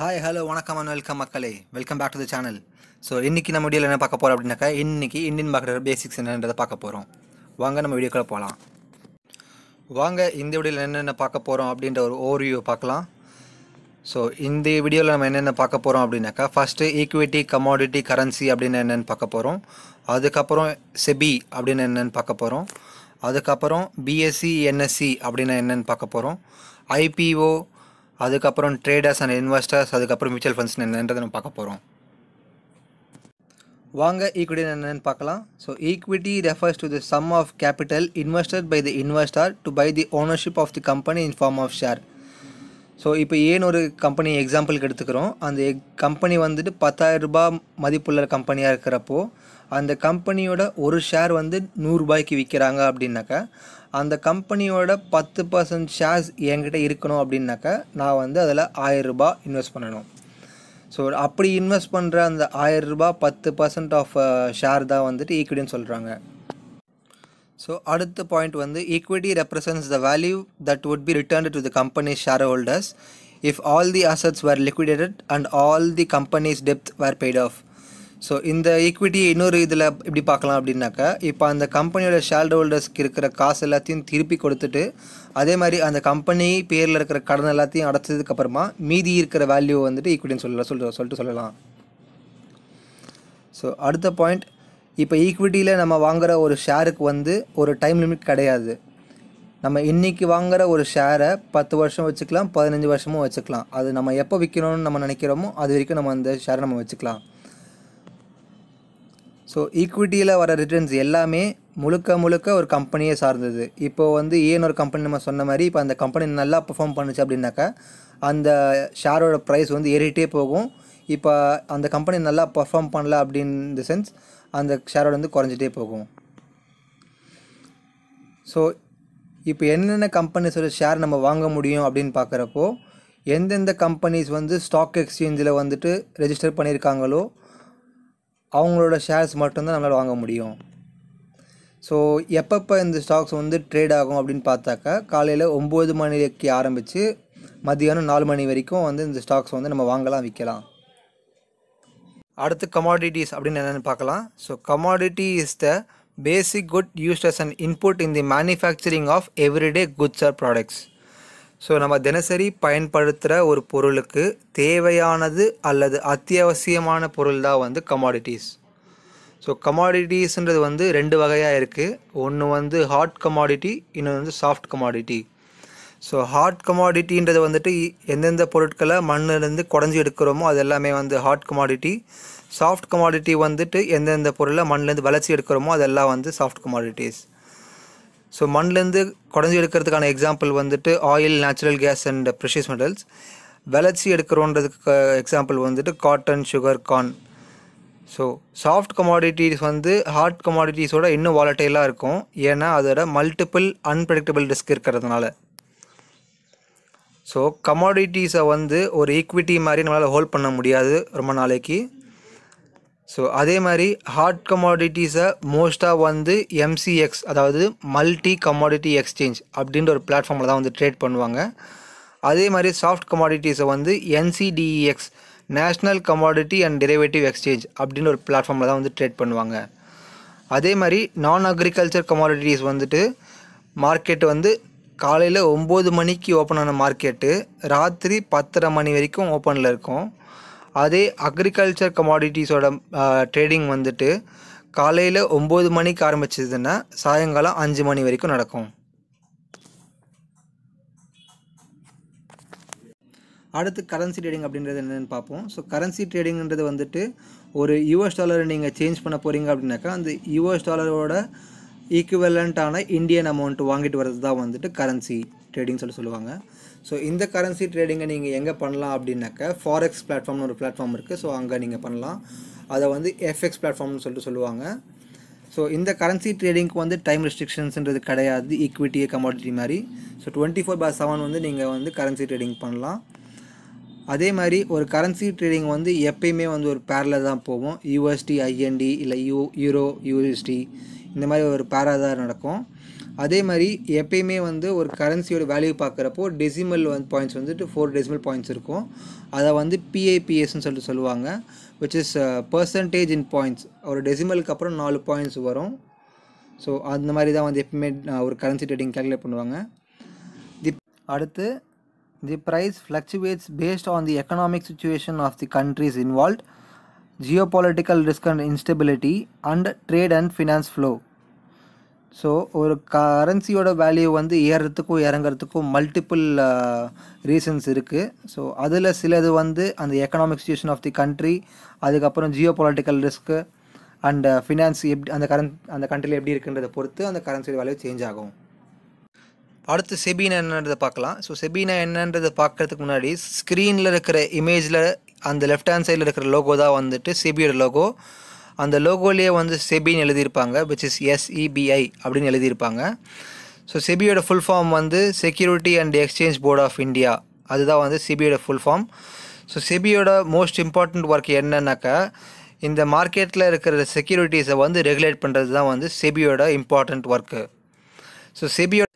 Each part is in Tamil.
ஹாய் ஹலோ வணக்கம் அண்ட் வெல்கம் மக்களே welcome back to the channel so இன்றைக்கி நம்ம வீடியோவில் என்ன பார்க்க போகிறோம் அப்படின்னாக்கா இன்றைக்கி இந்தியன் பக்கத்தில் பேசிக்ஸ் என்னன்றதை பார்க்க போகிறோம் வாங்க நம்ம வீடியோக்குள்ளே போகலாம் வாங்க இந்த வீடியோவில் என்னென்ன பார்க்க போகிறோம் அப்படின்ற ஒரு ஓவர்வியூ பார்க்கலாம் ஸோ இந்த வீடியோவில் நம்ம என்னென்ன பார்க்க போகிறோம் அப்படின்னாக்கா ஃபஸ்ட்டு ஈக்விட்டி கமாடிட்டி கரன்சி அப்படின்னு என்னென்னு பார்க்க போகிறோம் அதுக்கப்புறம் செபி அப்படின்னு என்னென்னு பார்க்க போகிறோம் அதுக்கப்புறம் பிஎஸ்சி என்எஸ்சி e e அப்படின்னு என்னென்னு பார்க்க போகிறோம் ஐபிஓ அதுக்கப்புறம் ட்ரேடர்ஸ் அண்ட் இன்வெஸ்டர்ஸ் அதுக்கப்புறம் மியூச்சுவல் ஃபண்ட்ஸ் என்னன்றதை நம்ம பார்க்க போகிறோம் வாங்க ஈக்விட்டி என்னென்னு பார்க்கலாம் so equity refers to the sum of capital investor by the investor to by the ownership of the company in form of share so இப்போ ஏன் ஒரு கம்பெனி எக்ஸாம்பிளுக்கு எடுத்துக்கிறோம் அந்த கம்பெனி வந்துட்டு ரூபாய் மதிப்புள்ள கம்பெனியாக இருக்கிறப்போ அந்த கம்பெனியோட ஒரு ஷேர் வந்து நூறுரூபாய்க்கு விற்கிறாங்க அப்படின்னாக்கா அந்த கம்பெனியோட பத்து பர்சன்ட் ஷேர்ஸ் என்கிட்ட இருக்கணும் அப்படின்னாக்கா நான் வந்து அதில் ஆயிரரூபா இன்வெஸ்ட் பண்ணணும் ஸோ அப்படி இன்வெஸ்ட் பண்ணுற அந்த ஆயிரரூபா பத்து பர்சன்ட் ஆஃப் ஷேர் தான் வந்துட்டு ஈக்விட்டின்னு சொல்கிறாங்க ஸோ அடுத்த பாயிண்ட் வந்து equity represents the value that would be returned to the company share holders if all the assets were liquidated and all the companies டெப்த் வேர் பெய்ட் ஆஃப் ஸோ இந்த ஈக்விட்டி இன்னொரு இதில் எப்படி பார்க்கலாம் அப்படின்னாக்கா இப்போ அந்த கம்பெனியோட ஷேர் ஹோல்டர்ஸ்க்கு இருக்கிற காசு எல்லாத்தையும் திருப்பி கொடுத்துட்டு அதே மாதிரி அந்த கம்பெனி பேரில் இருக்கிற கடன் எல்லாத்தையும் அடைச்சதுக்கப்புறமா மீதி இருக்கிற வேல்யூ வந்துட்டு ஈக்விட்டின்னு சொல்ல சொல்ல சொல்லிட்டு சொல்லலாம் ஸோ அடுத்த பாயிண்ட் இப்போ ஈக்விட்டியில் நம்ம வாங்குகிற ஒரு ஷேருக்கு வந்து ஒரு டைம் லிமிட் கிடையாது நம்ம இன்றைக்கி வாங்குகிற ஒரு ஷேரை பத்து வருஷம் வச்சுக்கலாம் பதினஞ்சு வருஷமும் வச்சுக்கலாம் அது நம்ம எப்போ விற்கணும்னு நம்ம நினைக்கிறோமோ அது வரைக்கும் நம்ம அந்த ஷேரை நம்ம வச்சுக்கலாம் ஸோ ஈக்விட்டியில் வர ரிட்டர்ன்ஸ் எல்லாமே முழுக்க முழுக்க ஒரு கம்பெனியே சார்ந்தது இப்போது வந்து ஏன் ஒரு கம்பெனி நம்ம சொன்ன மாதிரி இப்போ அந்த கம்பெனி நல்லா பர்ஃபார்ம் பண்ணுச்சு அப்படின்னாக்கா அந்த ஷேரோட ப்ரைஸ் வந்து ஏறிட்டே போகும் இப்போ அந்த கம்பெனி நல்லா பர்ஃபார்ம் பண்ணல அப்படின் சென்ஸ் அந்த ஷேரோட வந்து குறைஞ்சிட்டே போகும் ஸோ இப்போ என்னென்ன கம்பெனிஸோட ஷேர் நம்ம வாங்க முடியும் அப்படின்னு பார்க்குறப்போ எந்தெந்த கம்பெனிஸ் வந்து ஸ்டாக் எக்ஸ்சேஞ்சில் வந்துட்டு ரெஜிஸ்டர் பண்ணியிருக்காங்களோ அவங்களோட ஷேர்ஸ் மட்டும்தான் நம்மளால் வாங்க முடியும் ஸோ எப்பப்போ இந்த ஸ்டாக்ஸ் வந்து ட்ரேட் ஆகும் அப்படின்னு பார்த்தாக்கா காலையில் ஒம்பது மணிக்கு ஆரம்பித்து மதியானம் நாலு மணி வரைக்கும் வந்து இந்த ஸ்டாக்ஸ் வந்து நம்ம வாங்கலாம் விற்கலாம் அடுத்து கமாடிட்டிஸ் அப்படின்னு என்னென்னு பார்க்கலாம் so commodity is the basic good used as and input in the manufacturing of everyday goods or products so நம்ம தினசரி பயன்படுத்துகிற ஒரு பொருளுக்கு தேவையானது அல்லது அத்தியாவசியமான பொருள் தான் வந்து கமாடிட்டிஸ் ஸோ கமாடிட்டிஸ்ன்றது வந்து ரெண்டு வகையாக இருக்குது ஒன்று வந்து ஹாட் கமாடிட்டி இன்னொன்று வந்து சாஃப்ட் கமாடிட்டி ஸோ ஹாட் கமாடிட்டின்றது வந்துட்டு எந்தெந்த பொருட்களை மண்ணிலேருந்து குடஞ்சி எடுக்கிறோமோ அது எல்லாமே வந்து ஹாட் கமாடிட்டி சாஃப்ட் கமாடிட்டி வந்துட்டு எந்தெந்த பொருளை மண்ணிலேருந்து வளர்ச்சி எடுக்கிறோமோ அதெல்லாம் வந்து சாஃப்ட் கமாடிட்டிஸ் ஸோ மண்ணிலேருந்து குடஞ்சி எடுக்கிறதுக்கான எக்ஸாம்பிள் வந்துட்டு oil natural gas and precious metals வளர்ச்சி எடுக்கிறோன்றதுக்கு எக்ஸாம்பிள் வந்துட்டு cotton sugar corn so soft commodities வந்து ஹார்ட் கமாடிட்டிஸோட இன்னும் வாலட்டைலாக இருக்கும் ஏன்னா அதோட மல்டிபிள் அன்பிரடிக்டபிள் ரிஸ்க் இருக்கிறதுனால ஸோ கமாடிட்டிஸை வந்து ஒரு ஈக்விட்டி மாதிரி நம்மளால் ஹோல்ட் பண்ண முடியாது ரொம்ப நாளைக்கு ஸோ அதே மாதிரி ஹார்ட் கமாடிட்டிஸை மோஸ்ட்டாக வந்து எம்சிஎக்ஸ் அதாவது மல்டி கமாடிட்டி எக்ஸ்சேஞ்ச் அப்படின்ற ஒரு பிளாட்ஃபார்மில் தான் வந்து ட்ரேட் பண்ணுவாங்க அதே மாதிரி சாஃப்ட் கமாடிட்டிஸை வந்து NCDEX national commodity and derivative exchange அப்படின்னு ஒரு பிளாட்ஃபார்மில் தான் வந்து ட்ரேட் பண்ணுவாங்க அதே மாதிரி நான் அக்ரிகல்ச்சர் கமாடிட்டிஸ் வந்துட்டு மார்க்கெட் வந்து காலையில் ஒம்பது மணிக்கு ஓப்பன் ஆன மார்க்கெட்டு ராத்திரி பத்தரை மணி வரைக்கும் ஓப்பனில் இருக்கும் அதே அக்ரிகல்ச்சர் கமாடிட்டிஸோட ட்ரேடிங் வந்துட்டு காலையில் ஒம்பது மணிக்கு ஆரம்பிச்சதுன்னா சாயங்காலம் அஞ்சு மணி வரைக்கும் நடக்கும் அடுத்து கரன்சி ட்ரேடிங் அப்படின்றது என்னென்னு பார்ப்போம் ஸோ கரன்சி ட்ரேடிங்கிறது வந்துட்டு ஒரு யூஎஸ் டாலரை நீங்கள் சேஞ்ச் பண்ண போகிறீங்க அப்படின்னாக்கா அந்த யூஎஸ் டாலரோட ஈக்குவலண்ட்டான இந்தியன் அமௌண்ட் வாங்கிட்டு வர்றது தான் வந்துட்டு கரன்சி ட்ரேடிங் சொல்லி சொல்லுவாங்க ஸோ இந்த கரன்சி ட்ரேடிங்கை நீங்கள் எங்கே பண்ணலாம் அப்படின்னாக்க ஃபாரெக்ஸ் பிளாட்ஃபார்ம்னு ஒரு பிளாட்ஃபார்ம் இருக்குது ஸோ அங்கே நீங்கள் பண்ணலாம் அதை வந்து எஃப்எக்ஸ் பிளாட்ஃபார்ம்னு சொல்லிட்டு சொல்லுவாங்க ஸோ இந்த கரன்சி ட்ரேடிங்க்கு வந்து டைம் ரெஸ்ட்ரிக்ஷன்ஸ்ன்றது கிடையாது ஈக்விட்டியே கமாடிட்டி மாதிரி so twenty four by seven வந்து நீங்கள் வந்து கரன்சி ட்ரேடிங் பண்ணலாம் அதே மாதிரி ஒரு கரன்சி ட்ரேடிங் வந்து எப்பயுமே வந்து ஒரு பேரில் தான் போவோம் யூஎஸ்டி ஐஎன்டி இல்லை யூ யூரோ யூஎஸ்டி இந்த மாதிரி ஒரு பேராக தான் நடக்கும் அதே மாதிரி எப்பயுமே வந்து ஒரு கரன்சியோட வேல்யூ பார்க்குறப்போ டெசிமல் வந்து பாயிண்ட்ஸ் வந்துட்டு ஃபோர் டெசிமல் பாயிண்ட்ஸ் இருக்கும் அதை வந்து பிஐபிஎஸ்ன்னு சொல்லிட்டு சொல்லுவாங்க which is percentage in points ஒரு டெசிமலுக்கு அப்புறம் நாலு பாயிண்ட்ஸ் வரும் ஸோ அந்த மாதிரி தான் வந்து எப்பவுமே uh, ஒரு கரன்சி ட்ரேடிங் கேல்குலேட் பண்ணுவாங்க தி அடுத்து the price fluctuates based on the economic situation of the countries involve geopolitical risk and instability and trade and finance flow so ஒரு கரன்சியோட வேல்யூ வந்து ஏறுறதுக்கும் இறங்குறதுக்கும் மல்டிப்புள் ரீசன்ஸ் இருக்குது ஸோ அதில் சிலது வந்து அந்த economic situation of the country அதுக்கப்புறம் geopolitical risk and finance எப்படி அந்த கரன் அந்த கண்ட்ரியில் எப்படி இருக்குன்றதை பொறுத்து அந்த கரன்சியோட வேல்யூ சேஞ்ச் ஆகும் அடுத்து செபினா என்னன்றதை பார்க்கலாம் ஸோ செபினா என்னன்றதை பார்க்குறதுக்கு முன்னாடி ஸ்க்ரீனில் இருக்கிற இமேஜில் அந்த லெஃப்ட் ஹேண்ட் சைடில் இருக்கிற லோகோ தான் வந்துட்டு செபியோட லோகோ அந்த லோகோலேயே வந்து செபின்னு எழுதியிருப்பாங்க விச் இஸ் எஸ்இபிஐ அப்படின்னு எழுதியிருப்பாங்க ஸோ செபியோட ஃபுல் ஃபார்ம் வந்து security and exchange board of India அதுதான் வந்து செபியோட ஃபுல் ஃபார்ம் ஸோ செபியோட மோஸ்ட் இம்பார்ட்டண்ட் ஒர்க் என்னன்னாக்கா இந்த மார்க்கெட்டில் இருக்கிற செக்யூரிட்டிஸை வந்து ரெகுலேட் பண்ணுறது தான் வந்து செபியோட இம்பார்ட்டண்ட் ஒர்க்கு ஸோ செபியோட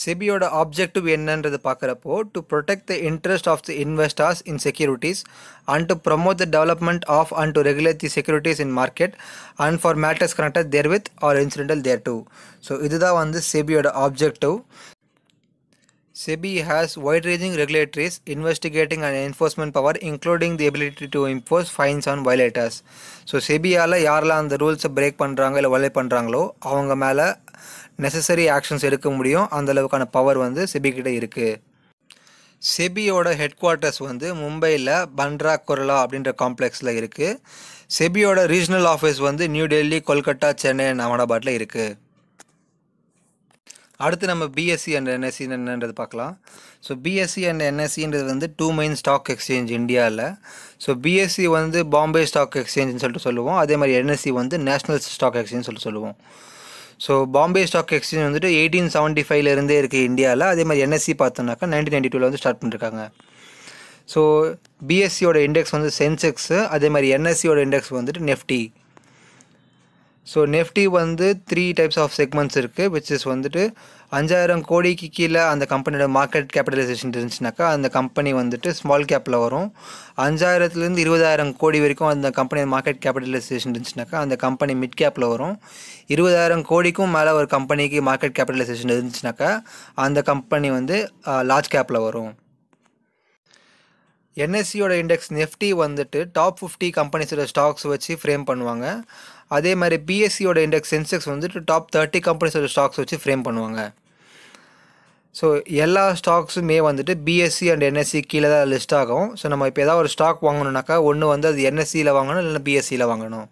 SEBI objective என்னன்றது பார்க்கறப்போ to protect the interest of the investors in securities and to promote the development of and to regulate the securities in market and for matters connected therewith or incidental thereto so இதுதான் வந்து SEBI objective SEBI has wide-ranging regulatories, investigating and enforcement power, including the ability to impose fines on violators. So செபியால் யாரெல்லாம் அந்த ரூல்ஸை பிரேக் பண்ணுறாங்க இல்லை வயலேட் பண்ணுறாங்களோ அவங்க மேலே நெசசரி ஆக்ஷன்ஸ் எடுக்க முடியும் அந்த அளவுக்கான பவர் வந்து செபி இருக்குது செபியோட ஹெட் குவார்ட்டர்ஸ் வந்து மும்பையில் பண்ட்ரா கொரலா அப்படின்ற காம்ப்ளெக்ஸில் இருக்குது செபியோட ரீஜனல் ஆஃபீஸ் வந்து நியூ டெல்லி கொல்கட்டா சென்னை அகமதாபாத்தில் இருக்குது அடுத்து நம்ம பிஎஸ்சி அண்ட் என்எஸ்சி என்னன்றது பார்க்கலாம் ஸோ பிஎஸ்சி அண்ட் என்எஸ்சின்றது வந்து டூ மெயின் ஸ்டாக் எக்ஸ்சேஞ்ச் இந்தியாவில் ஸோ பிஎஸ்சி வந்து பாம்பே ஸ்டாக் எக்ஸ்சேஞ்சுன்னு சொல்லிட்டு சொல்லுவோம் அதே மாதிரி என்எஸ்சி வந்து நேஷ்னல் ஸ்டாக் எக்ஸ்சேஞ்ச் சொல்லிட்டு சொல்லுவோம் ஸோ பாம்பே ஸ்டாக் எக்ஸ்சேஞ்ச் வந்துட்டு எயிட்டீன் செவன்ட்டி ஃபைவ்லேருந்தே இருக்குது இந்தியாவில் அதே மாதிரி என்எஸ்சி பார்த்தோம்னாக்கா நைன்டீன் நைன்டி டூவில் வந்து ஸ்டார்ட் பண்ணியிருக்காங்க ஸோ பிஎஸ்சியோட இண்டெக்ஸ் வந்து சென்செக்ஸு அதே மாதிரி என்எஸ்சியோட இண்டெக்ஸ் வந்துட்டு நெஃப்டி ஸோ நெஃப்டி வந்து த்ரீ டைப்ஸ் ஆஃப் செக்மெண்ட்ஸ் இருக்குது விச் இஸ் வந்துட்டு அஞ்சாயிரம் கோடிக்கு கீழே அந்த கம்பெனியோட மார்க்கெட் கேபிட்டலைசேஷன் இருந்துச்சுனாக்கா அந்த கம்பெனி வந்துட்டு ஸ்மால் கேப்பில் வரும் அஞ்சாயிரத்துலேருந்து இருபதாயிரம் கோடி வரைக்கும் அந்த கம்பெனியோட மார்க்கெட் கேபிட்டலைசேஷன் இருந்துச்சுனாக்கா அந்த கம்பெனி மிட் கேப்பில் வரும் இருபதாயிரம் கோடிக்கும் மேலே ஒரு கம்பெனிக்கு மார்க்கெட் கேபிட்டலைசேஷன் இருந்துச்சுனாக்கா அந்த கம்பெனி வந்து லார்ஜ் கேப்பில் வரும் என்எஸ்சியோட இண்டெக்ஸ் நெஃப்டி வந்துட்டு டாப் ஃபிஃப்டி கம்பெனிஸோட ஸ்டாக்ஸ் வச்சு ஃப்ரேம் பண்ணுவாங்க அதே மாதிரி பிஎஸ்சியோட இண்டெக்ஸ் சென்செக்ஸ் வந்துட்டு டாப் தேர்ட்டி கம்பெனிஸோட ஸ்டாக்ஸ் வச்சு ஃப்ரேம் பண்ணுவாங்க ஸோ எல்லா ஸ்டாக்ஸுமே வந்துட்டு பிஎஸ்சி அண்ட் என்எஸ்சி கீழே தான் லிஸ்ட் ஆகும் ஸோ நம்ம இப்போ ஏதாவது ஒரு ஸ்டாக் வாங்கணுன்னாக்கா ஒன்று வந்து அது என்எஸ்சியில் வாங்கணும் இல்லைன்னா பிஎஸ்சியில் வாங்கணும்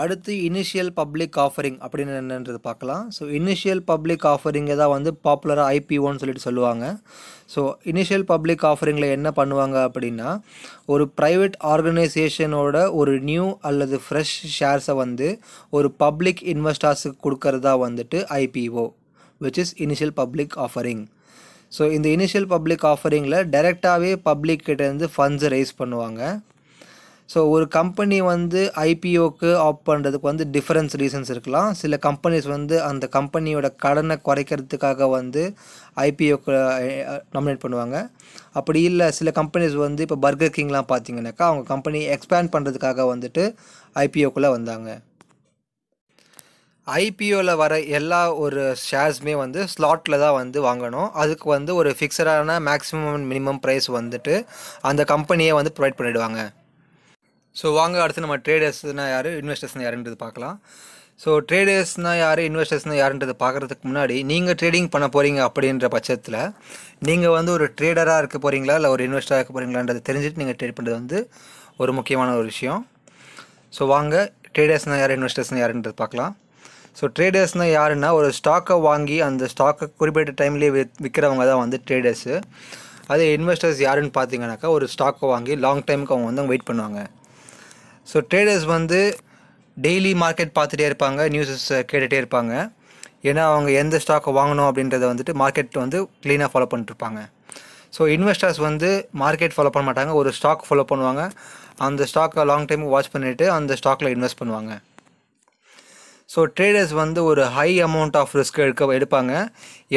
அடுத்து இனிஷியல் பப்ளிக் ஆஃபரிங் அப்படின்னு என்னன்றது பார்க்கலாம் ஸோ இனிஷியல் பப்ளிக் ஆஃபரிங்கை தான் வந்து பாப்புலராக ஐபிஓன்னு சொல்லிட்டு சொல்லுவாங்க ஸோ இனிஷியல் பப்ளிக் ஆஃபரிங்கில் என்ன பண்ணுவாங்க அப்படின்னா ஒரு ப்ரைவேட் ஆர்கனைசேஷனோட ஒரு நியூ அல்லது ஃப்ரெஷ் ஷேர்ஸை வந்து ஒரு பப்ளிக் இன்வெஸ்டர்ஸுக்கு கொடுக்கறதா வந்துட்டு IPO which is initial public offering so இந்த இனிஷியல் பப்ளிக் ஆஃபரிங்கில் டைரெக்டாகவே பப்ளிக் கிட்டேருந்து ஃபண்ட்ஸை ரைஸ் பண்ணுவாங்க ஸோ ஒரு கம்பெனி வந்து ஐபிஓக்கு ஆப் பண்ணுறதுக்கு வந்து டிஃப்ரென்ஸ் ரீசன்ஸ் இருக்கலாம் சில கம்பெனிஸ் வந்து அந்த கம்பெனியோட கடனை குறைக்கிறதுக்காக வந்து ஐபிஓக்கு நாமினேட் பண்ணுவாங்க அப்படி இல்லை சில கம்பெனிஸ் வந்து இப்போ பர்கர் கிங்லாம் பார்த்தீங்கனாக்கா அவங்க கம்பெனி எக்ஸ்பேண்ட் பண்ணுறதுக்காக வந்துட்டு ஐபிஓக்குள்ளே வந்தாங்க ஐபிஓவில் வர எல்லா ஒரு ஷேர்ஸுமே வந்து ஸ்லாட்டில் தான் வந்து வாங்கணும் அதுக்கு வந்து ஒரு ஃபிக்ஸடான மேக்ஸிமம் மினிமம் ப்ரைஸ் வந்துட்டு அந்த கம்பெனியை வந்து ப்ரொவைட் பண்ணிவிடுவாங்க ஸோ வாங்க அடுத்து நம்ம ட்ரேடர்ஸ்னால் யார் இன்வெஸ்டர்ஸ்னால் யாருன்றது பார்க்கலாம் ஸோ ட்ரேடர்ஸ்னால் யார் இன்வெஸ்டர்ஸ்னால் யாருன்றது பார்க்குறதுக்கு முன்னாடி நீங்கள் ட்ரேடிங் பண்ண போகிறீங்க அப்படின்ற பட்சத்தில் நீங்கள் வந்து ஒரு ட்ரேடராக இருக்க போகிறீங்களா இல்லை ஒரு இன்வெஸ்டராக இருக்க போகிறீங்களான்றது தெரிஞ்சுட்டு நீங்கள் ட்ரேட் பண்ணுறது வந்து ஒரு முக்கியமான ஒரு விஷயம் ஸோ வாங்க ட்ரேடர்ஸ்னால் யார் இன்வெஸ்டர்ஸ்னால் யாருன்றது பார்க்கலாம் ஸோ ட்ரேடர்ஸ்னால் யாருன்னா ஒரு ஸ்டாக்கை வாங்கி அந்த ஸ்டாக்கை குறிப்பிட்ட டைம்லேயே விற்கிறவங்க தான் வந்து ட்ரேடர்ஸு அதே இன்வெஸ்டர்ஸ் யாருன்னு பார்த்தீங்கன்னாக்கா ஒரு ஸ்டாக்கை வாங்கி லாங் டைமுக்கு அவங்க வந்து வெயிட் பண்ணுவாங்க ஸோ ட்ரேடர்ஸ் வந்து டெய்லி மார்க்கெட் பார்த்துட்டே இருப்பாங்க நியூஸஸ் கேட்டுகிட்டே இருப்பாங்க ஏன்னா அவங்க எந்த ஸ்டாக்கை வாங்கணும் அப்படின்றத வந்துட்டு மார்க்கெட் வந்து க்ளீனாக ஃபாலோ பண்ணிட்டுருப்பாங்க ஸோ இன்வெஸ்டர்ஸ் வந்து மார்க்கெட் ஃபாலோ பண்ண மாட்டாங்க ஒரு ஸ்டாக் ஃபாலோ பண்ணுவாங்க அந்த ஸ்டாக்கை லாங் டைம் வாட்ச் பண்ணிவிட்டு அந்த ஸ்டாக்கில் இன்வெஸ்ட் பண்ணுவாங்க ஸோ ட்ரேடர்ஸ் வந்து ஒரு ஹை அமௌண்ட் ஆஃப் ரிஸ்க் எடுக்க எடுப்பாங்க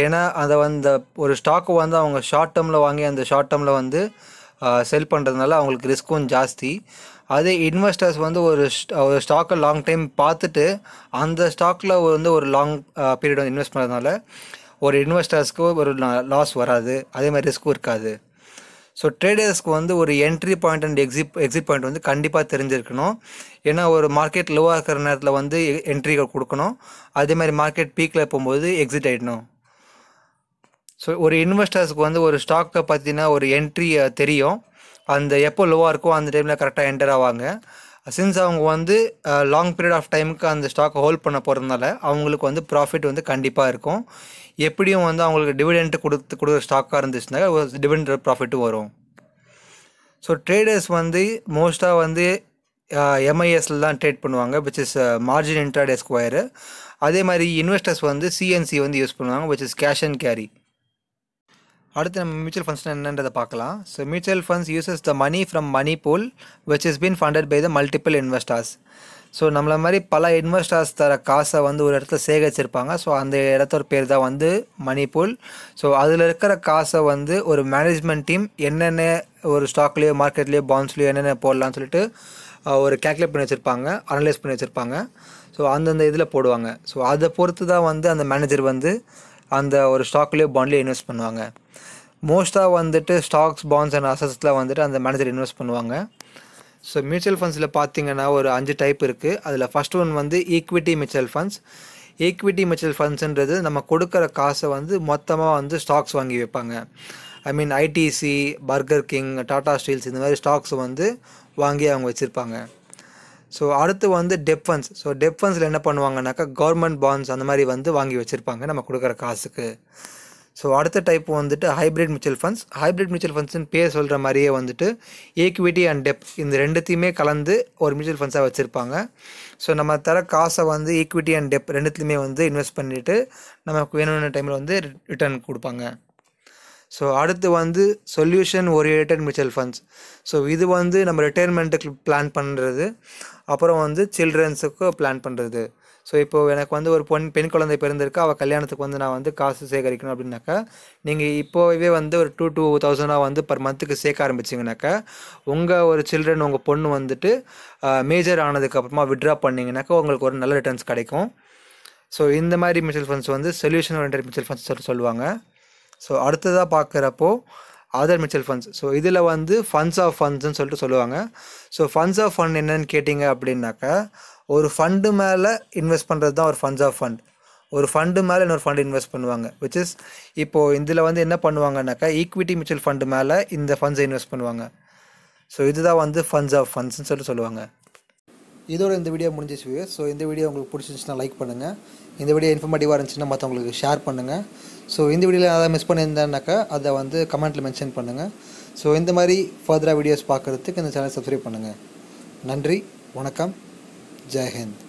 ஏன்னா அதை வந்து ஒரு ஸ்டாக்கை வந்து அவங்க ஷார்ட் டேர்மில் வாங்கி அந்த ஷார்ட் டேர்மில் வந்து செல் பண்ணுறதுனால அவங்களுக்கு ரிஸ்க்கும் ஜாஸ்தி அதே இன்வெஸ்டர்ஸ் வந்து ஒரு ஒரு ஸ்டாக்கை லாங் டைம் பார்த்துட்டு அந்த ஸ்டாக்கில் வந்து ஒரு லாங் பீரியட் வந்து இன்வெஸ்ட் பண்ணுறதுனால ஒரு இன்வெஸ்டர்ஸ்க்கு ஒரு லாஸ் வராது அதே மாதிரி ரிஸ்க்கும் இருக்காது ஸோ ட்ரேடர்ஸ்க்கு வந்து ஒரு entry point and exit exit point வந்து கண்டிப்பாக தெரிஞ்சிருக்கணும் ஏன்னா ஒரு மார்க்கெட் லோவாக இருக்கிற நேரத்தில் வந்து என்ட்ரி கொடுக்கணும் அதே மாதிரி மார்க்கெட் பீக்கில் போகும்போது எக்ஸிட் ஆகிடணும் ஸோ ஒரு இன்வெஸ்டர்ஸ்க்கு வந்து ஒரு ஸ்டாக்கை பார்த்தீங்கன்னா ஒரு என்ட்ரி தெரியும் அந்த எப்போ லோவாக இருக்கோ அந்த டைமில் கரெக்டாக என்டர் ஆவாங்க சின்ஸ் அவங்க வந்து லாங் பீரியட் ஆஃப் டைமுக்கு அந்த ஸ்டாக்கை ஹோல்ட் பண்ண போகிறதுனால அவங்களுக்கு வந்து ப்ராஃபிட் வந்து கண்டிப்பாக இருக்கும் எப்படியும் வந்து அவங்களுக்கு டிவிடெண்ட் கொடுத்து கொடுக்குற ஸ்டாக்காக இருந்துச்சுன்னா டிவிடெண்ட் ப்ராஃபிட்டும் வரும் ஸோ ட்ரேடர்ஸ் வந்து மோஸ்ட்டாக வந்து எம்ஐஎஸ்ல தான் ட்ரேட் பண்ணுவாங்க which is margin intraday square அதே மாதிரி இன்வெஸ்டர்ஸ் வந்து சிஎன்சி வந்து யூஸ் பண்ணுவாங்க which is cash and carry அடுத்து நம்ம மியூச்சுவல் ஃபண்ட்ஸ் என்னன்றதை பார்க்கலாம் so mutual funds uses the money from money pool which is been funded by the multiple investors so நம்மள மாதிரி பல இன்வெஸ்டர்ஸ் தர காசை வந்து ஒரு இடத்துல சேகரிச்சிருப்பாங்க ஸோ அந்த இடத்தோட பேர் தான் வந்து மணி பூல் ஸோ அதில் இருக்கிற காசை வந்து ஒரு மேனேஜ்மெண்ட் டீம் என்னென்ன ஒரு ஸ்டாக்லேயோ மார்க்கெட்லேயோ பாண்ட்ஸ்லேயோ என்னென்ன போடலான்னு சொல்லிட்டு ஒரு கேல்குலேட் பண்ணி வச்சுருப்பாங்க அனலைஸ் பண்ணி வச்சுருப்பாங்க ஸோ அந்தந்த இதில் போடுவாங்க ஸோ அதை பொறுத்து தான் வந்து அந்த மேனேஜர் வந்து அந்த ஒரு ஸ்டாக்லேயோ பாண்ட்லேயோ இன்வெஸ்ட் பண்ணுவாங்க மோஸ்ட்டாக வந்துட்டு ஸ்டாக்ஸ் பாண்ட்ஸ் அண்ட் அசட்ஸில் வந்துட்டு அந்த மேனேஜர் இன்வெஸ்ட் பண்ணுவாங்க ஸோ மியூச்சுவல் ஃபண்ட்ஸில் பார்த்தீங்கன்னா ஒரு அஞ்சு டைப் இருக்குது அதில் ஃபஸ்ட் ஒன் வந்து equity mutual funds equity mutual ஃபண்ட்ஸுன்றது நம்ம கொடுக்குற காசை வந்து மொத்தமாக வந்து ஸ்டாக்ஸ் வாங்கி வைப்பாங்க I mean ITC Burger King Tata steels இந்த மாதிரி ஸ்டாக்ஸ் வந்து வாங்கி அவங்க வச்சுருப்பாங்க ஸோ அடுத்து வந்து டெப் ஃபண்ட்ஸ் ஸோ டெப் ஃபண்ட்ஸில் என்ன பண்ணுவாங்கனாக்கா கவர்மெண்ட் பாண்ட்ஸ் அந்த மாதிரி வந்து வாங்கி வச்சுருப்பாங்க நம்ம கொடுக்குற காசுக்கு ஸோ அடுத்த டைப் வந்துட்டு hybrid mutual funds hybrid mutual ஃபண்ட்ஸ்னு பேர் சொல்கிற மாதிரியே வந்துட்டு ஈக்விட்டி அண்ட் டெப் இந்த ரெண்டுத்தையுமே கலந்து ஒரு மியூச்சுவல் ஃபண்ட்ஸாக வச்சுருப்பாங்க ஸோ நம்ம தர காசை வந்து ஈக்விட்டி அண்ட் டெப் ரெண்டுத்துலையுமே வந்து இன்வெஸ்ட் பண்ணிவிட்டு நமக்கு வேணும்னு டைமில் வந்து ரிட்டர்ன் கொடுப்பாங்க ஸோ அடுத்து வந்து solution oriented mutual funds so இது வந்து நம்ம ரிட்டையர்மெண்ட்டுக்கு பிளான் பண்ணுறது அப்புறம் வந்து சில்ட்ரன்ஸுக்கு பிளான் பண்ணுறது ஸோ இப்போ எனக்கு வந்து ஒரு பொன் பெண் குழந்தை பிறந்திருக்கு அவள் கல்யாணத்துக்கு வந்து நான் வந்து காசு சேகரிக்கணும் அப்படின்னாக்கா நீங்கள் இப்போவே வந்து ஒரு டூ டூ தௌசண்டாக வந்து பர் மந்த்துக்கு சேர்க்க ஆரம்பிச்சிங்கனாக்கா உங்கள் ஒரு சில்ட்ரன் உங்கள் பொண்ணு வந்துட்டு மேஜர் ஆனதுக்கப்புறமா விட்ரா பண்ணிங்கனாக்கா உங்களுக்கு ஒரு நல்ல ரிட்டர்ன்ஸ் கிடைக்கும் ஸோ இந்த மாதிரி மியூச்சுவல் ஃபண்ட்ஸ் வந்து சொல்யூஷன் ஓரியன்ட் மியூச்சுவல் ஃபண்ட்ஸ் சொல்லுவாங்க ஸோ அடுத்ததாக பார்க்குறப்போ அதர் மியூச்சுவல் ஃபண்ட்ஸ் ஸோ இதில் வந்து ஃபண்ட்ஸ் ஆஃப் ஃபண்ட்ஸ்னு சொல்லிட்டு சொல்லுவாங்க ஸோ ஃபண்ட்ஸ் ஆஃப் ஃபண்ட் என்னன்னு கேட்டிங்க அப்படின்னாக்கா ஒரு ஃபண்டு மேலே இன்வெஸ்ட் பண்ணுறது தான் ஒரு ஃபண்ட்ஸ் ஆஃப் ஃபண்ட் ஒரு ஃபண்டு மேலே இன்னொரு ஃபண்ட் இன்வெஸ்ட் பண்ணுவாங்க விச் இஸ் இப்போது இதில் வந்து என்ன பண்ணுவாங்கனாக்கா ஈக்விட்டி மியூச்சுவல் ஃபண்டு மேலே இந்த ஃபண்ட்ஸை இன்வெஸ்ட் பண்ணுவாங்க ஸோ இதுதான் வந்து ஃபண்ட்ஸ் ஆஃப் ஃபண்ட்ஸ்னு சொல்லிட்டு சொல்லுவாங்க இதோட இந்த வீடியோ முடிஞ்சிச்சு ஸோ இந்த வீடியோ உங்களுக்கு பிடிச்சிருந்துச்சுன்னா லைக் பண்ணுங்கள் இந்த வீடியோ இன்ஃபர்மேட்டிவாக இருந்துச்சுன்னா மற்றவங்களுக்கு ஷேர் பண்ணுங்கள் ஸோ இந்த வீடியோவில் ஏதாவது மிஸ் பண்ணியிருந்தேன்னாக்கா அதை வந்து கமெண்ட்டில் மென்ஷன் பண்ணுங்கள் ஸோ இந்த மாதிரி ஃபர்தராக வீடியோஸ் பார்க்குறதுக்கு இந்த சேனல் சப்ஸ்கிரைப் பண்ணுங்கள் நன்றி வணக்கம் জয় হিন্দ